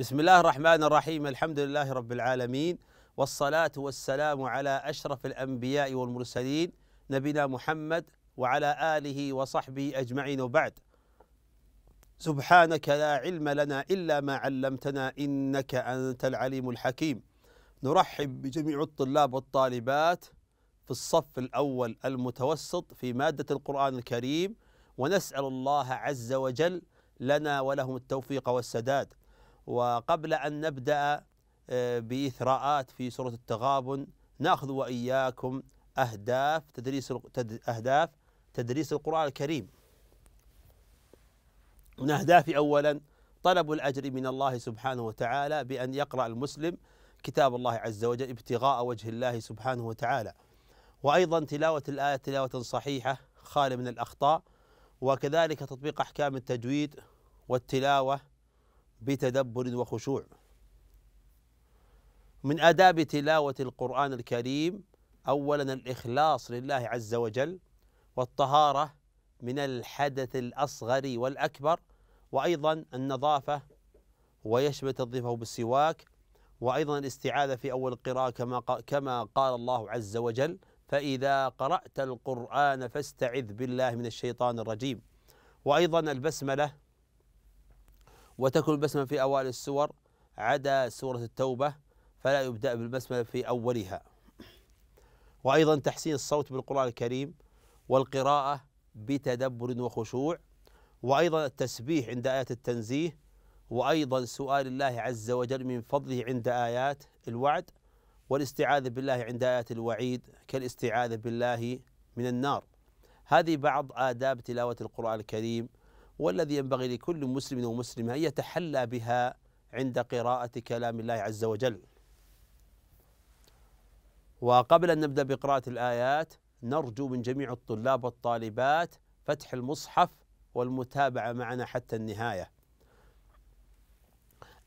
بسم الله الرحمن الرحيم الحمد لله رب العالمين والصلاة والسلام على أشرف الأنبياء والمرسلين نبينا محمد وعلى آله وصحبه أجمعين وبعد سبحانك لا علم لنا إلا ما علمتنا إنك أنت العليم الحكيم نرحب بجميع الطلاب والطالبات في الصف الأول المتوسط في مادة القرآن الكريم ونسأل الله عز وجل لنا ولهم التوفيق والسداد وقبل أن نبدأ آه، بإثراءات في سورة التغابن ناخذ وإياكم أهداف تدريس أهداف تدريس القرآن الكريم من أهدافي أولا طلب الأجر من الله سبحانه وتعالى بأن يقرأ المسلم كتاب الله عز وجل ابتغاء وجه الله سبحانه وتعالى وأيضا تلاوة الآية تلاوة صحيحة خالية من الأخطاء وكذلك تطبيق أحكام التجويد والتلاوة بتدبر وخشوع من آداب تلاوة القرآن الكريم أولا الإخلاص لله عز وجل والطهارة من الحدث الأصغر والأكبر وأيضا النظافة ويشبت تنظيفه بالسواك وأيضا الاستعاذة في أول القراءة كما كما قال الله عز وجل فإذا قرأت القرآن فاستعذ بالله من الشيطان الرجيم وأيضا البسملة وتكون البسملة في أوائل السور عدا سورة التوبة فلا يبدأ بالبسملة في أولها وأيضا تحسين الصوت بالقرآن الكريم والقراءة بتدبر وخشوع وأيضا التسبيح عند آيات التنزيه وأيضا سؤال الله عز وجل من فضله عند آيات الوعد والاستعاذة بالله عند آيات الوعيد كالاستعاذة بالله من النار هذه بعض آداب تلاوة القرآن الكريم والذي ينبغي لكل مسلم ومسلمة أن يتحلى بها عند قراءة كلام الله عز وجل وقبل أن نبدأ بقراءة الآيات نرجو من جميع الطلاب والطالبات فتح المصحف والمتابعة معنا حتى النهاية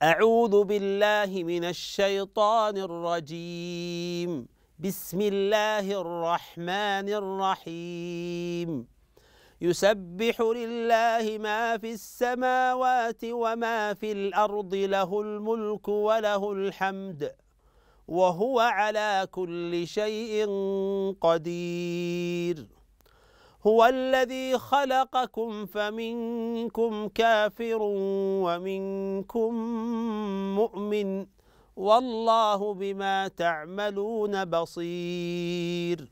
أعوذ بالله من الشيطان الرجيم بسم الله الرحمن الرحيم يسبح لله ما في السماوات وما في الأرض له الملك وله الحمد وهو على كل شيء قدير هو الذي خلقكم فمنكم كافر ومنكم مؤمن والله بما تعملون بصير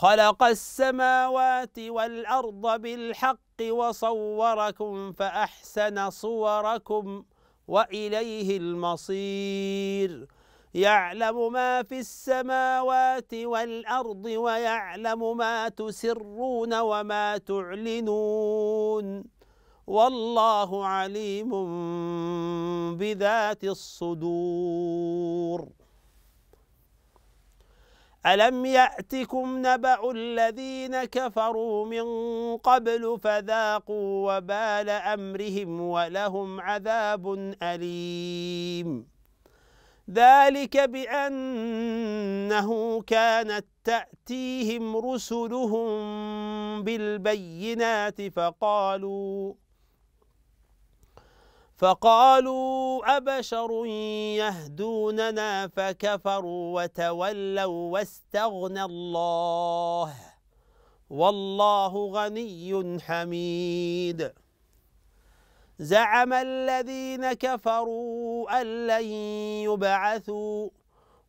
خلق السماوات والأرض بالحق وصوركم فأحسن صوركم وإليه المصير يعلم ما في السماوات والأرض ويعلم ما تسرون وما تعلنون والله عليم بذات الصدور ألم يأتكم نبأ الذين كفروا من قبل فذاقوا وبال أمرهم ولهم عذاب أليم ذلك بأنه كانت تأتيهم رسلهم بالبينات فقالوا فقالوا أبشر يهدوننا فكفروا وتولوا واستغنى الله والله غني حميد زعم الذين كفروا أن لن يبعثوا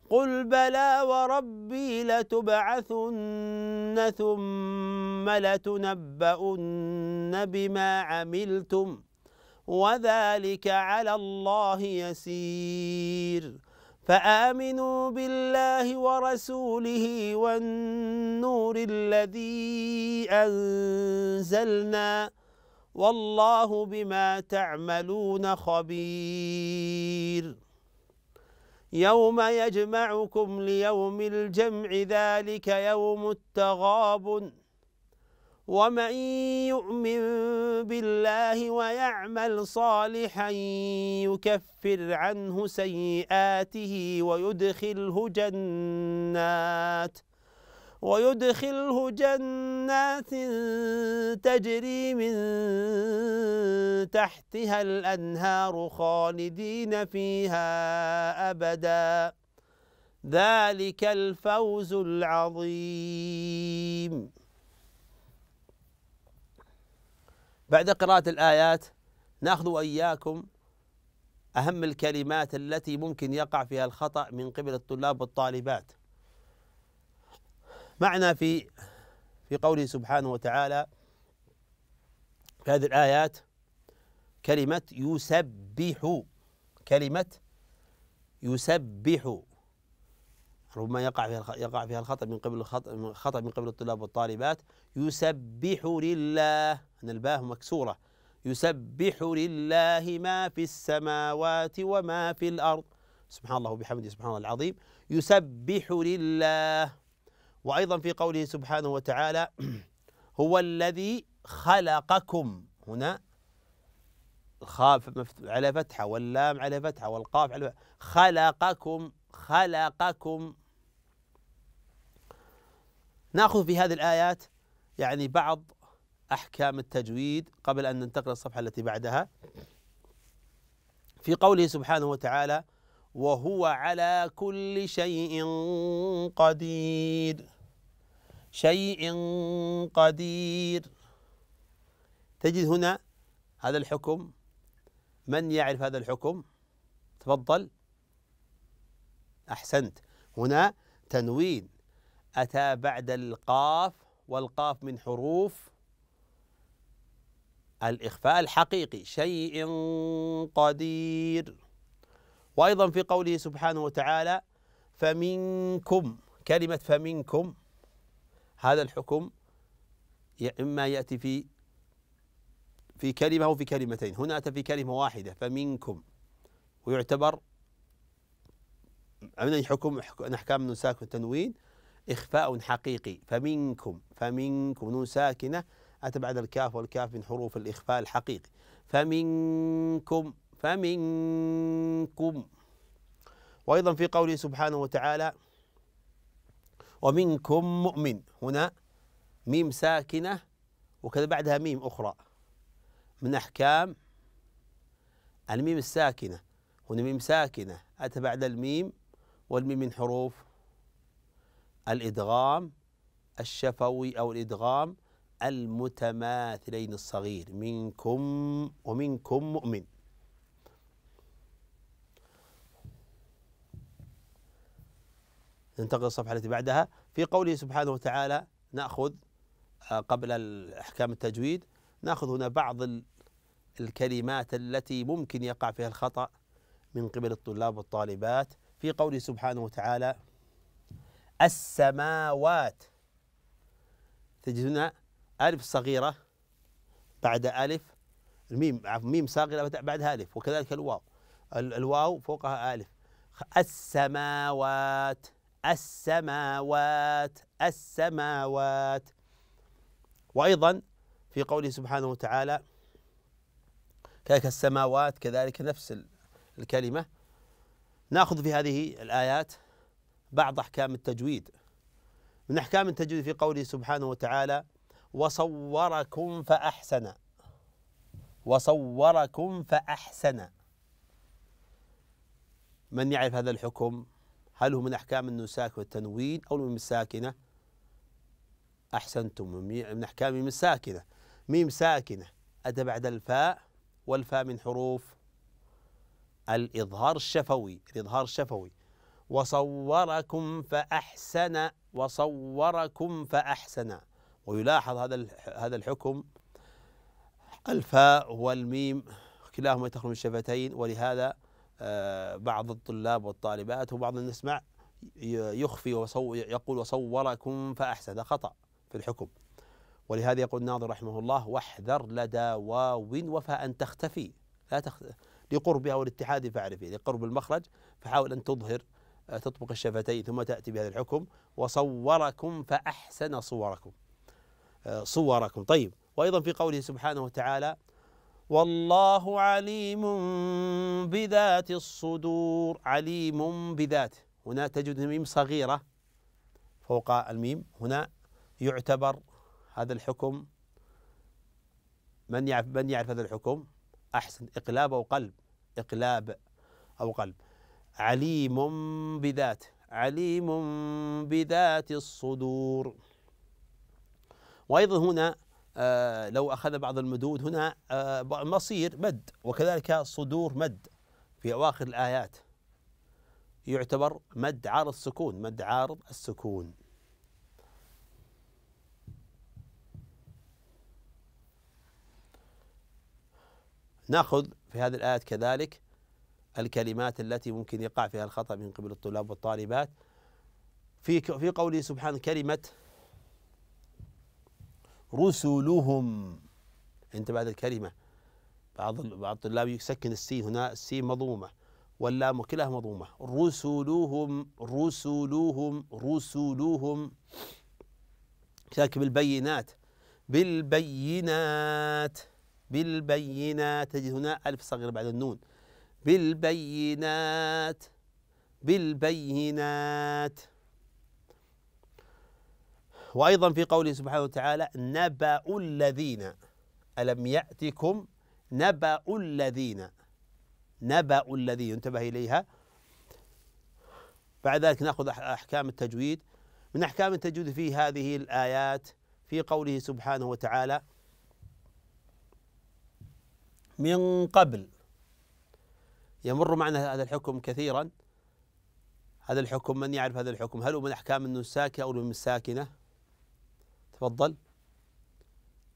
قل بلى وربي لتبعثن ثم لتنبؤن بما عملتم وذلك على الله يسير فآمنوا بالله ورسوله والنور الذي أنزلنا والله بما تعملون خبير يوم يجمعكم ليوم الجمع ذلك يوم التغابن ومن يؤمن بالله ويعمل صالحا يكفر عنه سيئاته ويدخله جنات ويدخله جنات تجري من تحتها الأنهار خالدين فيها أبدا ذلك الفوز العظيم بعد قراءة الآيات ناخذ وإياكم أهم الكلمات التي ممكن يقع فيها الخطأ من قبل الطلاب والطالبات معنى في في قوله سبحانه وتعالى في هذه الآيات كلمة يسبح كلمة يسبح ربما يقع فيها يقع فيها الخطأ من قبل الخطأ من قبل الطلاب والطالبات يسبح لله أن الباء مكسورة يسبح لله ما في السماوات وما في الأرض سبحان الله وبحمده سبحان الله العظيم يسبح لله وأيضا في قوله سبحانه وتعالى هو الذي خلقكم هنا الخاف على فتحة واللام على فتحة والقاف على فتحة خلقكم خلقكم ناخذ في هذه الآيات يعني بعض أحكام التجويد قبل أن ننتقل الصفحة التي بعدها في قوله سبحانه وتعالى وهو على كل شيء قدير شيء قدير تجد هنا هذا الحكم من يعرف هذا الحكم تفضل أحسنت هنا تنوين أتى بعد القاف والقاف من حروف الإخفاء الحقيقي شيء قدير وأيضا في قوله سبحانه وتعالى فمنكم كلمة فمنكم هذا الحكم إما يأتي في في كلمة أو في كلمتين هنا أتى في كلمة واحدة فمنكم ويعتبر من حكم أحكام النساك والتنوين إخفاء حقيقي فمنكم فمنكم نون ساكنة أتى بعد الكاف والكاف من حروف الإخفاء الحقيقي فمنكم فمنكم وأيضا في قوله سبحانه وتعالى ومنكم مؤمن هنا ميم ساكنة وكذا بعدها ميم أخرى من أحكام الميم الساكنة هنا ميم ساكنة أتى بعد الميم والميم من حروف الإدغام الشفوي أو الإدغام المتماثلين الصغير منكم ومنكم مؤمن ننتقل الصفحة التي بعدها في قوله سبحانه وتعالى نأخذ آه، قبل أحكام التجويد نأخذ هنا بعض الكلمات التي ممكن يقع فيها الخطأ من قبل الطلاب والطالبات في قوله سبحانه وتعالى السماوات تجد هنا ألف صغيرة بعد ألف الميم ميم صغيرة بعدها ألف وكذلك الواو الواو فوقها ألف السماوات السماوات السماوات وأيضا في قوله سبحانه وتعالى كذلك السماوات كذلك نفس الكلمة ناخذ في هذه الآيات بعض أحكام التجويد من أحكام التجويد في قوله سبحانه وتعالى وصوركم فأحسن وصوركم فأحسن من يعرف هذا الحكم هل هو من أحكام النساك والتنوين أو من الساكنة أحسنتم من أحكام ميم الساكنة ميم ساكنة أتى بعد الفاء والفاء من حروف الإظهار الشفوي الإظهار الشفوي وصوركم فأحسن وصوركم فأحسن ويلاحظ هذا هذا الحكم الفاء والميم كلاهما تخرج الشفتين ولهذا آه، بعض الطلاب والطالبات وبعض مع يخفي وصو يقول وصوركم فأحسن هذا خطأ في الحكم ولهذا يقول الناظر رحمه الله واحذر لدى واو وفاء أن تختفي لا تخ... لقربها والاتحاد فاعرفه لقرب المخرج فحاول أن تظهر تطبق الشفتين ثم تأتي بهذا الحكم وصوركم فأحسن صوركم آه، صوركم طيب وأيضا في قوله سبحانه وتعالى والله عليم بذات الصدور عليم بذات هنا تجد ميم صغيرة فوق الميم هنا يعتبر هذا الحكم من يعرف من يعرف هذا الحكم أحسن إقلاب أو قلب إقلاب أو قلب عليم بذاته عليم بذات الصدور وأيضا هنا آه، لو أخذ بعض المدود هنا آه، مصير مد وكذلك صدور مد في أواخر الآيات يعتبر مد عارض السكون مد عارض السكون ناخذ في هذه الآيات كذلك الكلمات التي ممكن يقع فيها الخطأ من قبل الطلاب والطالبات في في قوله سبحانه كلمة رسلهم انت بعد الكلمة بعض بعض الطلاب يسكن السي هنا السي مضمومة واللام كلها مضمومة رسلهم رسلهم رسلهم كذلك بالبينات بالبينات بالبينات تجد هنا ألف صغيرة بعد النون بالبينات بالبينات وأيضا في قوله سبحانه وتعالى نبأ الذين ألم يأتكم نبأ الذين نبأ الذين ينتبه إليها بعد ذلك نأخذ أحكام التجويد من أحكام التجويد في هذه الآيات في قوله سبحانه وتعالى من قبل يمر معنا هذا الحكم كثيرا هذا الحكم من يعرف هذا الحكم هل هو من أحكام النون الساكنة أو من الساكنة تفضل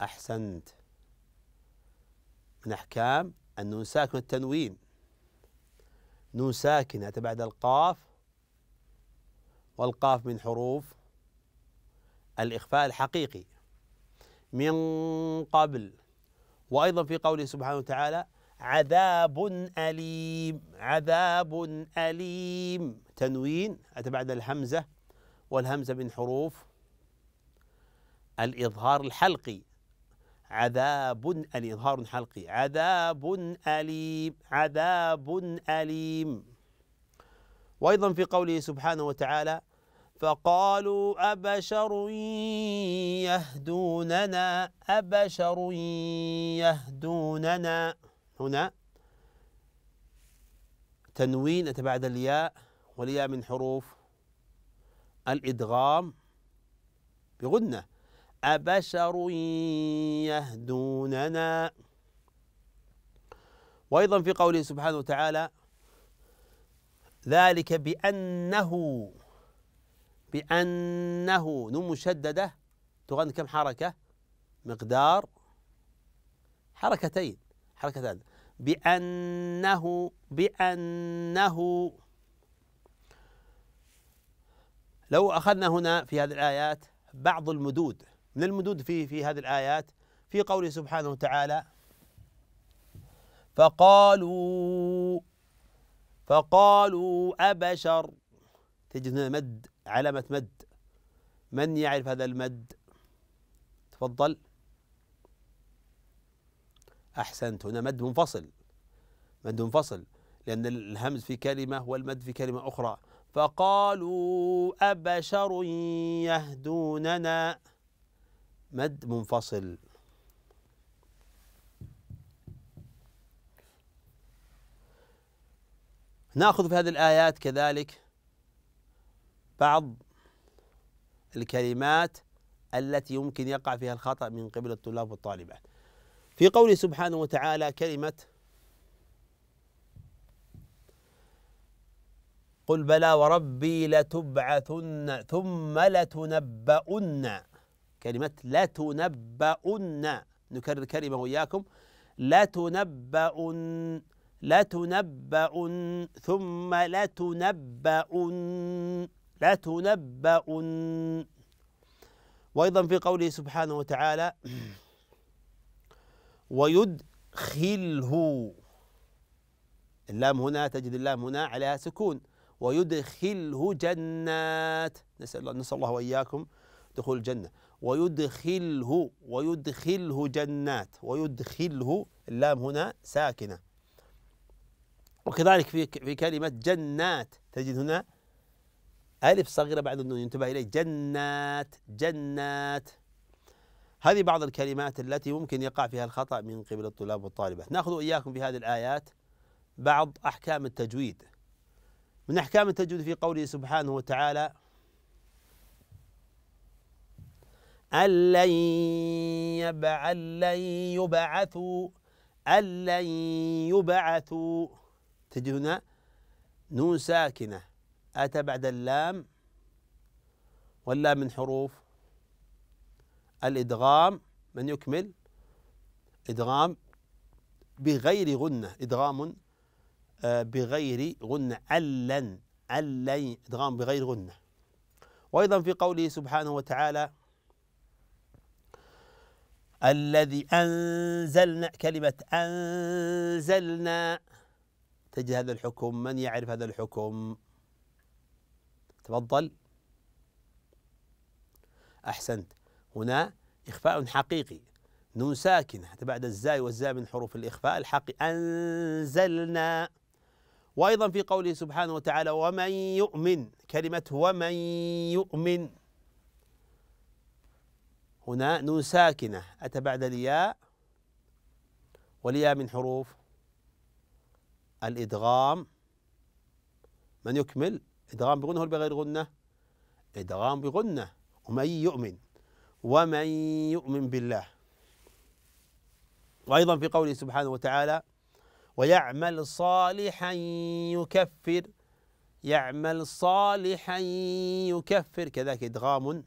أحسنت من أحكام النون ساكنة التنوين نون ساكنة بعد القاف والقاف من حروف الإخفاء الحقيقي من قبل وأيضا في قوله سبحانه وتعالى عذاب أليم عذاب أليم تنوين أتى بعد الهمزة والهمزة من حروف الإظهار الحلقي عذاب الإظهار حلقي عذاب أليم عذاب أليم وأيضا في قوله سبحانه وتعالى فقالوا أبشر يهدوننا أبشر يهدوننا هنا تنوين بعد الياء والياء من حروف الإدغام بغنة أبشر يهدوننا وأيضا في قوله سبحانه وتعالى ذلك بأنه بأنه نون مشددة تغن كم حركة مقدار حركتين حركة ثالثة بأنه بأنه لو أخذنا هنا في هذه الآيات بعض المدود من المدود في في هذه الآيات في قوله سبحانه وتعالى فقالوا فقالوا أبشر تجد هنا مد علامة مد من يعرف هذا المد تفضل أحسنت هنا مد منفصل مد منفصل لأن الهمز في كلمة والمد في كلمة أخرى فقالوا أبشر يهدوننا مد منفصل ناخذ في هذه الآيات كذلك بعض الكلمات التي يمكن يقع فيها الخطأ من قبل الطلاب والطالبات في قوله سبحانه وتعالى كلمة قل بلى وربي لتبعثن ثم لتنبؤن كلمة لتنبؤن نكرر كلمة وإياكم لتنبؤن لتنبؤن ثم لتنبؤن لتنبؤن وأيضا في قوله سبحانه وتعالى ويدخله اللام هنا تجد اللام هنا عليها سكون ويدخله جنات نسأل الله نسأل الله وإياكم دخول الجنة ويدخله ويدخله جنات ويدخله اللام هنا ساكنة وكذلك في في كلمة جنات تجد هنا ألف صغيرة بعد النون ينتبه إليه جنات جنات هذه بعض الكلمات التي ممكن يقع فيها الخطأ من قبل الطلاب والطالبات نأخذ إياكم في هذه الآيات بعض أحكام التجويد من أحكام التجويد في قوله سبحانه وتعالى ألن يَبْعَثُ ألن يُبْعَثُ ألن يُبْعَثُ تجد هنا نون ساكنة أتى بعد اللام واللام من حروف الإدغام من يكمل إدغام بغير غنة إدغام آه، بغير غنة علن علن إدغام بغير غنة وأيضا في قوله سبحانه وتعالى الذي أنزلنا كلمة أنزلنا تجد هذا الحكم من يعرف هذا الحكم تفضل أحسنت هنا إخفاء حقيقي نون ساكنة بعد الزاي والزاي من حروف الإخفاء الحقي أنزلنا وأيضا في قوله سبحانه وتعالى ومن يؤمن كلمة ومن يؤمن هنا نون ساكنة أتى بعد الياء والياء من حروف الإدغام من يكمل إدغام بغنة ولا بغير غنة إدغام بغنة ومن يؤمن ومن يؤمن بالله وأيضا في قوله سبحانه وتعالى ويعمل صالحا يكفر يعمل صالحا يكفر كذلك إدغام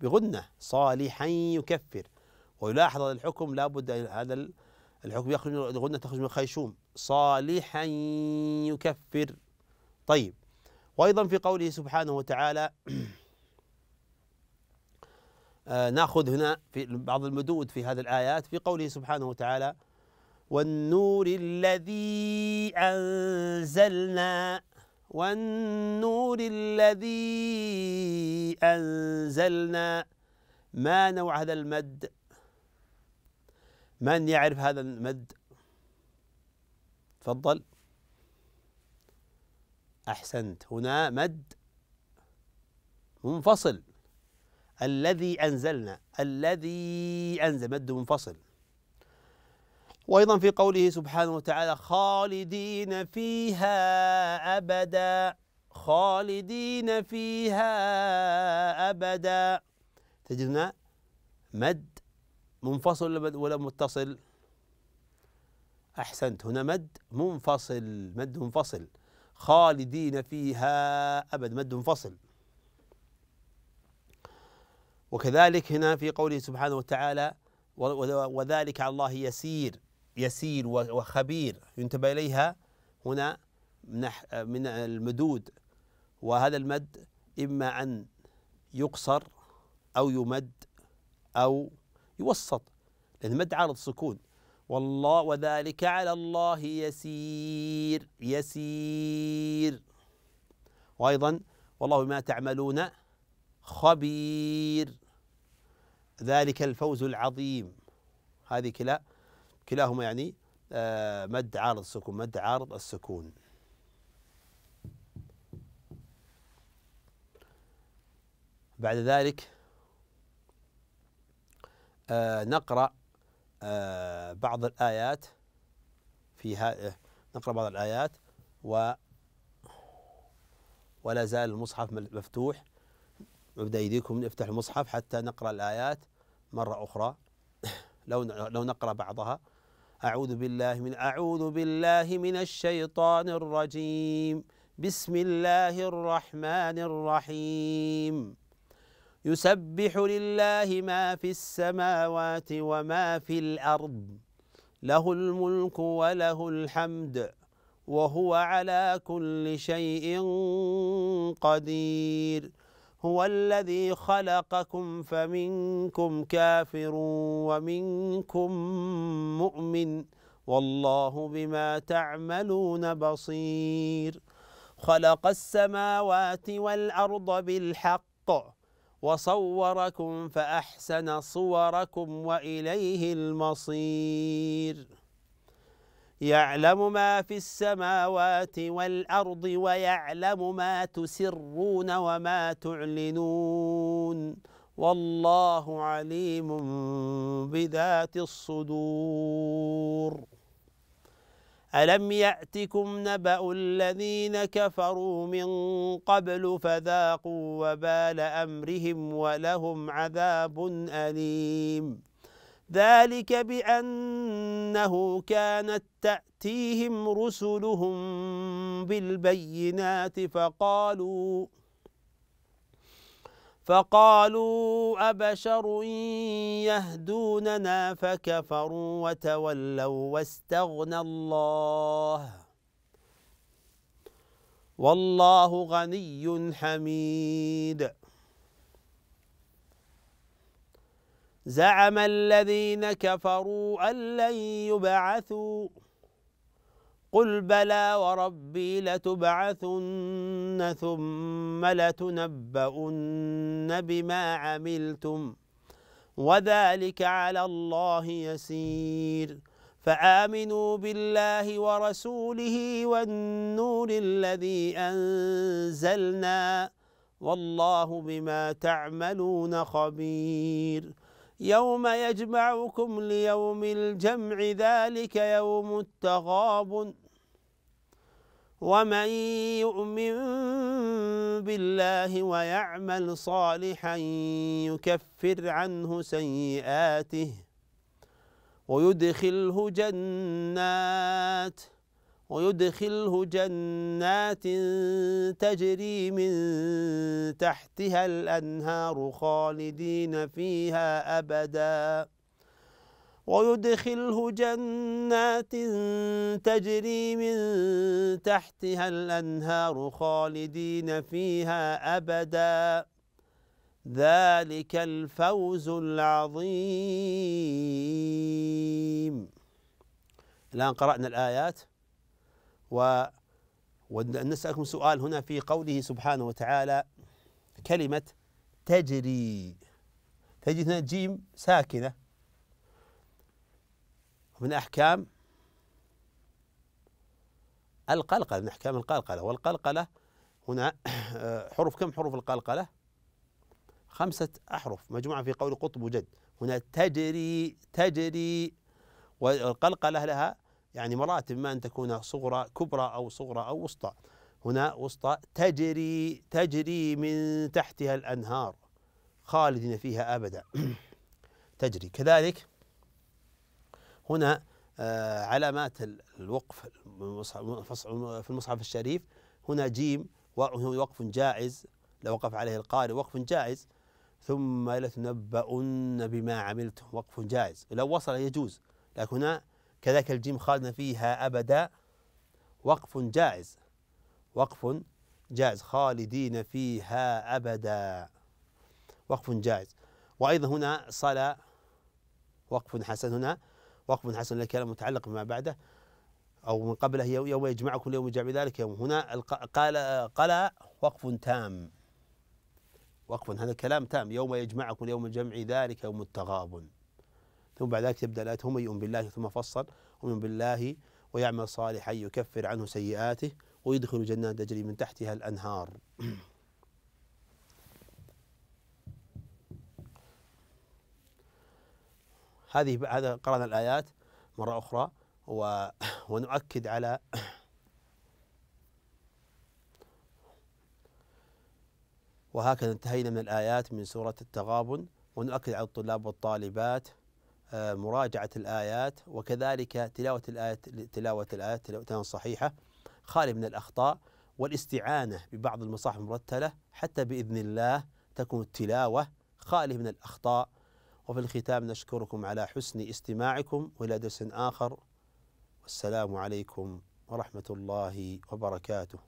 بغنة صالحا يكفر ويلاحظ هذا الحكم لابد هذا الحكم يخرج من الغنة تخرج من الخيشوم صالحا يكفر طيب وأيضا في قوله سبحانه وتعالى آه، ناخذ هنا في بعض المدود في هذه الآيات في قوله سبحانه وتعالى والنور الذي أنزلنا والنور الذي أنزلنا ما نوع هذا المد من يعرف هذا المد تفضل أحسنت هنا مد منفصل الذي أنزلنا الذي أنزل مد منفصل وأيضا في قوله سبحانه وتعالى خالدين فيها أبدا خالدين فيها أبدا تجدنا مد منفصل ولا متصل أحسنت هنا مد منفصل مد منفصل خالدين فيها أبد مد منفصل وكذلك هنا في قوله سبحانه وتعالى وذلك على الله يسير يسير وخبير ينتبه إليها هنا من المدود وهذا المد إما أن يقصر أو يمد أو يوسط لأن المد عارض سكون والله وذلك على الله يسير يسير وأيضا والله ما تعملون خبير ذلك الفوز العظيم هذه كلا كلاهما يعني آه، مد عارض السكون مد عارض السكون بعد ذلك آه، نقرأ آه، بعض الآيات فيها نقرأ بعض الآيات و ولا زال المصحف مفتوح مبدا ايديكم نفتح المصحف حتى نقرا الايات مره اخرى لو لو نقرا بعضها اعوذ بالله من اعوذ بالله من الشيطان الرجيم بسم الله الرحمن الرحيم يسبح لله ما في السماوات وما في الارض له الملك وله الحمد وهو على كل شيء قدير هو الذي خلقكم فمنكم كافر ومنكم مؤمن والله بما تعملون بصير خلق السماوات والأرض بالحق وصوركم فأحسن صوركم وإليه المصير يعلم ما في السماوات والأرض ويعلم ما تسرون وما تعلنون والله عليم بذات الصدور ألم يأتكم نبأ الذين كفروا من قبل فذاقوا وبال أمرهم ولهم عذاب أليم ذلك بأنه كانت تأتيهم رسلهم بالبينات فقالوا فقالوا أبشر يهدوننا فكفروا وتولوا واستغنى الله والله غني حميد زعم الذين كفروا أن لن يبعثوا قل بلى وربي لتبعثن ثم لتنبؤن بما عملتم وذلك على الله يسير فآمنوا بالله ورسوله والنور الذي أنزلنا والله بما تعملون خبير يوم يجمعكم ليوم الجمع ذلك يوم التغاب ومن يؤمن بالله ويعمل صالحا يكفر عنه سيئاته ويدخله جنات ۖ ويدخله جنات تجري من تحتها الأنهار خالدين فيها أبدا ويدخله جنات تجري من تحتها الأنهار خالدين فيها أبدا ذلك الفوز العظيم الآن قرأنا الآيات و ونسألكم سؤال هنا في قوله سبحانه وتعالى كلمة تجري تجد هنا جيم ساكنة من أحكام القلقلة من أحكام القلقلة والقلقلة هنا حروف كم حروف القلقلة خمسة أحرف مجموعة في قول قطب وجد هنا تجري تجري والقلقلة لها يعني مراتب ما أن تكون صغرى كبرى أو صغرى أو وسطى هنا وسطى تجري تجري من تحتها الأنهار خالدين فيها أبدا تجري كذلك هنا آه، علامات الوقف في المصحف الشريف هنا جيم وقف جائز لو وقف عليه القارئ وقف جائز ثم لتنبؤن بما عملتم وقف جائز لو وصل يجوز لكن هنا كذلك الجيم خالدنا فيها أبدا وقف جائز وقف جائز خالدين فيها أبدا وقف جائز وأيضا هنا صلى وقف حسن هنا وقف حسن للكلام متعلق بما بعده أو من قبله يوم يجمعكم يوم يجمع ذلك يوم هنا قال قال وقف تام وقف هذا كلام تام يوم يجمعكم يوم الجمع ذلك يوم التغابن ثم بعد ذلك تبدا الايه هم يؤمن بالله ثم فصل يؤمن بالله ويعمل صالحا يكفر عنه سيئاته ويدخل جنات تجري من تحتها الانهار هذه هذا قرانا الايات مره اخرى و ونؤكد على وهكذا انتهينا من الايات من سوره التغابن ونؤكد على الطلاب والطالبات آه، مراجعة الآيات وكذلك تلاوة الآيات تلاوة الآيات تلاوة صحيحة خالي من الأخطاء والاستعانة ببعض المصاحف المرتلة حتى بإذن الله تكون التلاوة خالي من الأخطاء وفي الختام نشكركم على حسن استماعكم وإلى درس آخر والسلام عليكم ورحمة الله وبركاته